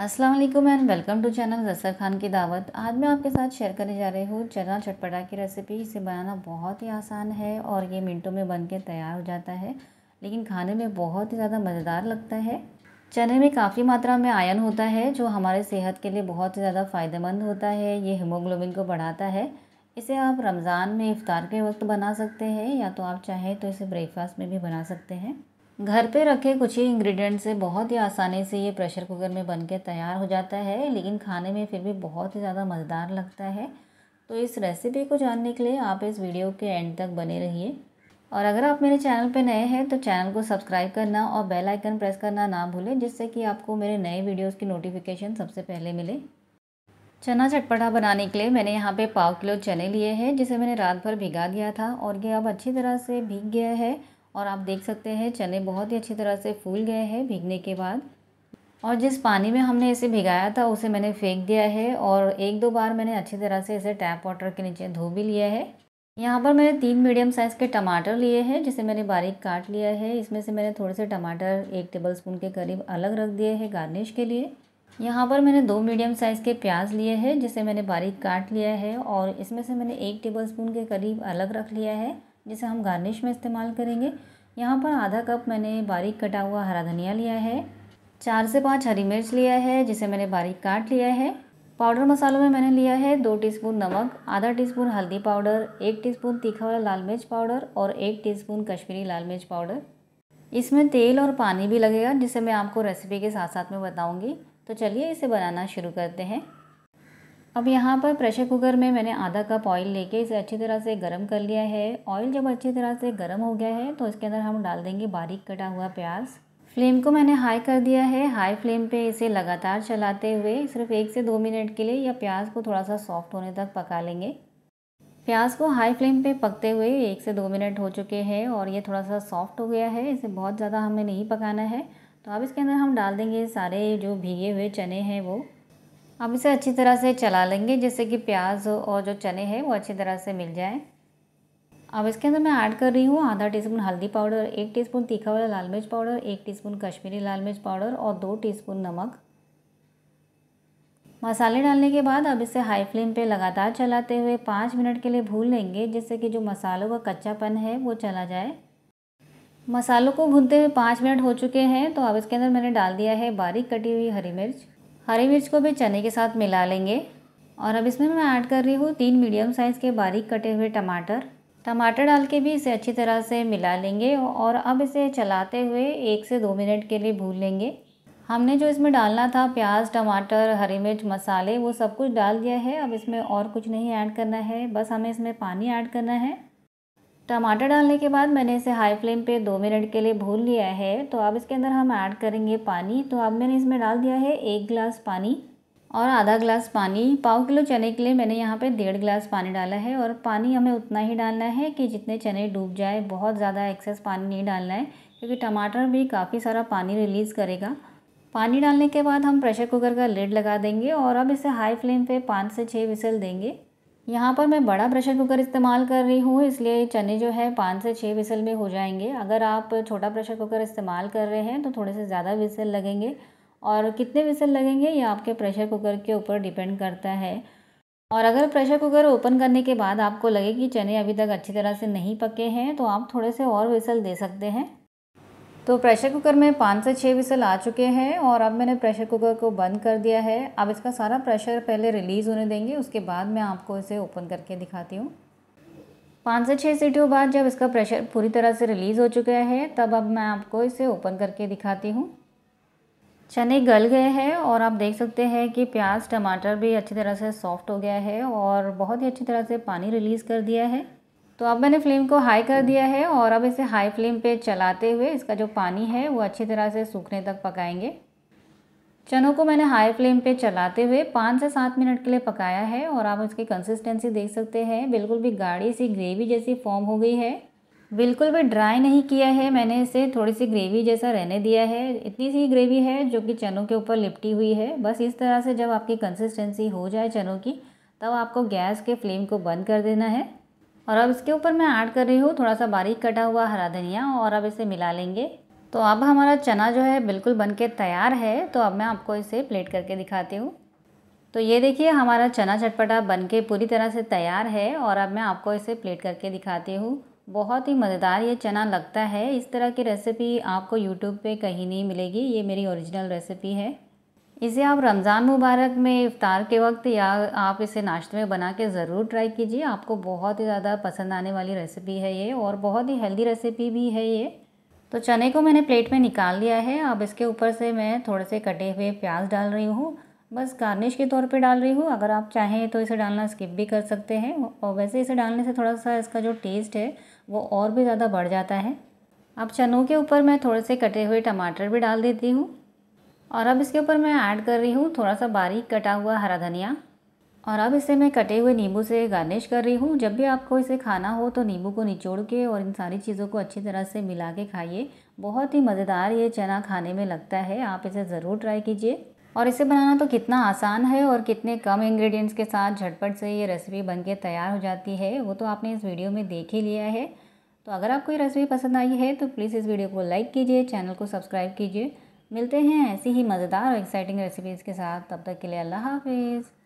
अस्सलाम वालेकुम and welcome to channel Jasar Khan की दावत आज मैं आपके साथ शेयर करने जा रही हूँ चना चटपटा की रेसिपी इसे बनाना बहुत ही आसान है और ये मिनटों में बन के तैयार हो जाता है लेकिन खाने में बहुत ही ज़्यादा मज़ेदार लगता है चने में काफ़ी मात्रा में आयन होता है जो हमारे सेहत के लिए बहुत ही ज़्यादा फ़ायदेमंद होता है ये हीमोग्लोबिन को बढ़ाता है इसे आप रमज़ान में इफ़ार के वक्त बना सकते हैं या तो आप चाहें तो इसे ब्रेकफास्ट में भी बना सकते हैं घर पे रखे कुछ ही इंग्रेडिएंट से बहुत ही आसानी से ये प्रेशर कुकर में बन के तैयार हो जाता है लेकिन खाने में फिर भी बहुत ही ज़्यादा मज़ेदार लगता है तो इस रेसिपी को जानने के लिए आप इस वीडियो के एंड तक बने रहिए और अगर आप मेरे चैनल पर नए हैं तो चैनल को सब्सक्राइब करना और बेल आइकन प्रेस करना ना भूलें जिससे कि आपको मेरे नए वीडियोस की नोटिफिकेशन सबसे पहले मिले चना चटपटा बनाने के लिए मैंने यहाँ पे पाव किलो चने लिए हैं जिसे मैंने रात भर भिगा दिया था और ये अब अच्छी तरह से भीग गया है और आप देख सकते हैं चने बहुत ही अच्छी तरह से फूल गए हैं भीगने के बाद और जिस पानी में हमने इसे भिगाया था उसे मैंने फेंक दिया है और एक दो बार मैंने अच्छी तरह से इसे टैप वाटर के नीचे धो भी लिया है यहाँ पर मैंने तीन मीडियम साइज़ के टमाटर लिए हैं जिसे मैंने बारीक काट लिया है इसमें से मैंने थोड़े से टमाटर एक टेबल स्पून के करीब अलग रख दिए हैं गार्निश के लिए यहाँ पर मैंने दो मीडियम साइज़ के प्याज लिए हैं जिसे मैंने बारीक काट लिया है और इसमें से मैंने एक टेबल स्पून के करीब अलग रख लिया है जिसे हम गार्निश में इस्तेमाल करेंगे यहाँ पर आधा कप मैंने बारीक कटा हुआ हरा धनिया लिया है चार से पाँच हरी मिर्च लिया है जिसे मैंने बारीक काट लिया है पाउडर मसालों में मैंने लिया है दो टीस्पून नमक आधा टीस्पून हल्दी पाउडर एक टीस्पून तीखा वाला लाल मिर्च पाउडर और एक टीस्पून कश्मीरी लाल मिर्च पाउडर इसमें तेल और पानी भी लगेगा जिसे मैं आपको रेसिपी के साथ साथ में बताऊंगी तो चलिए इसे बनाना शुरू करते हैं अब यहाँ पर प्रेशर कुकर में मैंने आधा कप ऑयल लेके इसे अच्छी तरह से गर्म कर लिया है ऑयल जब अच्छी तरह से गर्म हो गया है तो इसके अंदर हम डाल देंगे बारीक कटा हुआ प्याज फ्लेम को मैंने हाई कर दिया है हाई फ्लेम पे इसे लगातार चलाते हुए सिर्फ एक से दो मिनट के लिए या प्याज को थोड़ा सा सॉफ्ट होने तक पका लेंगे प्याज को हाई फ्लेम पे पकते हुए एक से दो मिनट हो चुके हैं और ये थोड़ा सा सॉफ्ट हो गया है इसे बहुत ज़्यादा हमें नहीं पकाना है तो अब इसके अंदर हम डाल देंगे सारे जो भीगे हुए चने हैं वो अब इसे अच्छी तरह से चला लेंगे जैसे कि प्याज और जो चने हैं वो अच्छी तरह से मिल जाए अब इसके अंदर मैं ऐड कर रही हूँ आधा टीस्पून हल्दी पाउडर एक टीस्पून तीखा वाला लाल मिर्च पाउडर एक टीस्पून कश्मीरी लाल मिर्च पाउडर और दो टीस्पून नमक मसाले डालने के बाद अब इसे हाई फ्लेम पे लगातार चलाते हुए पाँच मिनट के लिए भून लेंगे जिससे कि जो मसालों का कच्चापन है वो चला जाए मसालों को भूनते हुए पाँच मिनट हो चुके हैं तो अब इसके अंदर मैंने डाल दिया है बारीक कटी हुई हरी मिर्च हरी मिर्च को भी चने के साथ मिला लेंगे और अब इसमें मैं ऐड कर रही हूँ तीन मीडियम साइज़ के बारीक कटे हुए टमाटर टमाटर डाल के भी इसे अच्छी तरह से मिला लेंगे और अब इसे चलाते हुए एक से दो मिनट के लिए भून लेंगे हमने जो इसमें डालना था प्याज टमाटर हरी मिर्च मसाले वो सब कुछ डाल दिया है अब इसमें और कुछ नहीं ऐड करना है बस हमें इसमें पानी ऐड करना है टमाटर डालने के बाद मैंने इसे हाई फ्लेम पे दो मिनट के लिए भून लिया है तो अब इसके अंदर हम ऐड करेंगे पानी तो अब मैंने इसमें डाल दिया है एक गिलास पानी और आधा गिलास पानी पाव किलो चने के लिए मैंने यहाँ पे डेढ़ गिलास पानी डाला है और पानी हमें उतना ही डालना है कि जितने चने डूब जाए बहुत ज़्यादा एक्सेस पानी नहीं डालना है क्योंकि टमाटर भी काफ़ी सारा पानी रिलीज़ करेगा पानी डालने के बाद हम प्रेशर कुकर का लेड लगा देंगे और अब इसे हाई फ्लेम पर पाँच से छः विसल देंगे यहाँ पर मैं बड़ा प्रेशर कुकर इस्तेमाल कर रही हूँ इसलिए चने जो है पाँच से छः विसल में हो जाएंगे अगर आप छोटा प्रेशर कुकर इस्तेमाल कर रहे हैं तो थोड़े से ज़्यादा विसल लगेंगे और कितने विसल लगेंगे ये आपके प्रेशर कुकर के ऊपर डिपेंड करता है और अगर प्रेशर कुकर ओपन करने के बाद आपको लगे कि चने अभी तक अच्छी तरह से नहीं पके हैं तो आप थोड़े से और विसल दे सकते हैं तो प्रेशर कुकर में पाँच से छः विसल आ चुके हैं और अब मैंने प्रेशर कुकर को बंद कर दिया है अब इसका सारा प्रेशर पहले रिलीज़ होने देंगे उसके बाद मैं आपको इसे ओपन करके दिखाती हूँ पाँच से छः सीटियों बाद जब इसका प्रेशर पूरी तरह से रिलीज़ हो चुका है तब अब मैं आपको इसे ओपन करके दिखाती हूँ चने गल गए हैं और आप देख सकते हैं कि प्याज टमाटर भी अच्छी तरह से सॉफ्ट हो गया है और बहुत ही अच्छी तरह से पानी रिलीज़ कर दिया है तो अब मैंने फ्लेम को हाई कर हम्म। दिया है और अब इसे हाई फ्लेम पे चलाते हुए इसका जो पानी है वो अच्छी तरह से सूखने तक पकाएंगे चनों को मैंने हाई फ्लेम पे चलाते हुए पाँच से सात मिनट के लिए पकाया है और आप इसकी कंसिस्टेंसी देख सकते हैं बिल्कुल भी गाढ़ी सी ग्रेवी जैसी फॉर्म हो गई है बिल्कुल भी ड्राई नहीं किया है मैंने इसे थोड़ी सी ग्रेवी जैसा रहने दिया है इतनी सी ग्रेवी है जो कि चनों के ऊपर लिपटी हुई है बस इस तरह से जब आपकी कंसिस्टेंसी हो जाए चनों की तब आपको गैस के फ्लेम को बंद कर देना है और अब इसके ऊपर मैं ऐड कर रही हूँ थोड़ा सा बारीक कटा हुआ हरा धनिया और अब इसे मिला लेंगे तो अब हमारा चना जो है बिल्कुल बन के तैयार है तो अब मैं आपको इसे प्लेट करके दिखाती हूँ तो ये देखिए हमारा चना चटपटा बन के पूरी तरह से तैयार है और अब मैं आपको इसे प्लेट करके दिखाती हूँ बहुत ही मज़ेदार ये चना लगता है इस तरह की रेसिपी आपको यूट्यूब पे कहीं नहीं मिलेगी ये मेरी ओरिजिनल रेसिपी है इसे आप रमज़ान मुबारक में इफ़ार के वक्त या आप इसे नाश्ते में बना के ज़रूर ट्राई कीजिए आपको बहुत ही ज़्यादा पसंद आने वाली रेसिपी है ये और बहुत ही हेल्दी रेसिपी भी है ये तो चने को मैंने प्लेट में निकाल लिया है अब इसके ऊपर से मैं थोड़े से कटे हुए प्याज डाल रही हूँ बस गार्निश के तौर पे डाल रही हूँ अगर आप चाहें तो इसे डालना स्किप भी कर सकते हैं और वैसे इसे डालने से थोड़ा सा इसका जो टेस्ट है वो और भी ज़्यादा बढ़ जाता है अब चनों के ऊपर मैं थोड़े से कटे हुए टमाटर भी डाल देती हूँ और अब इसके ऊपर मैं ऐड कर रही हूँ थोड़ा सा बारीक कटा हुआ हरा धनिया और अब इसे मैं कटे हुए नींबू से गार्निश कर रही हूँ जब भी आपको इसे खाना हो तो नींबू को निचोड़ के और इन सारी चीज़ों को अच्छी तरह से मिला के खाइए बहुत ही मज़ेदार ये चना खाने में लगता है आप इसे ज़रूर ट्राई कीजिए और इसे बनाना तो कितना आसान है और कितने कम इंग्रेडिएंट्स के साथ झटपट से ये रेसिपी बन के तैयार हो जाती है वो तो आपने इस वीडियो में देख ही लिया है तो अगर आपको ये रेसिपी पसंद आई है तो प्लीज़ इस वीडियो को लाइक कीजिए चैनल को सब्सक्राइब कीजिए मिलते हैं ऐसी ही मज़ेदार और एक्साइटिंग रेसिपीज़ के साथ तब तक के लिए अल्लाह हाफिज़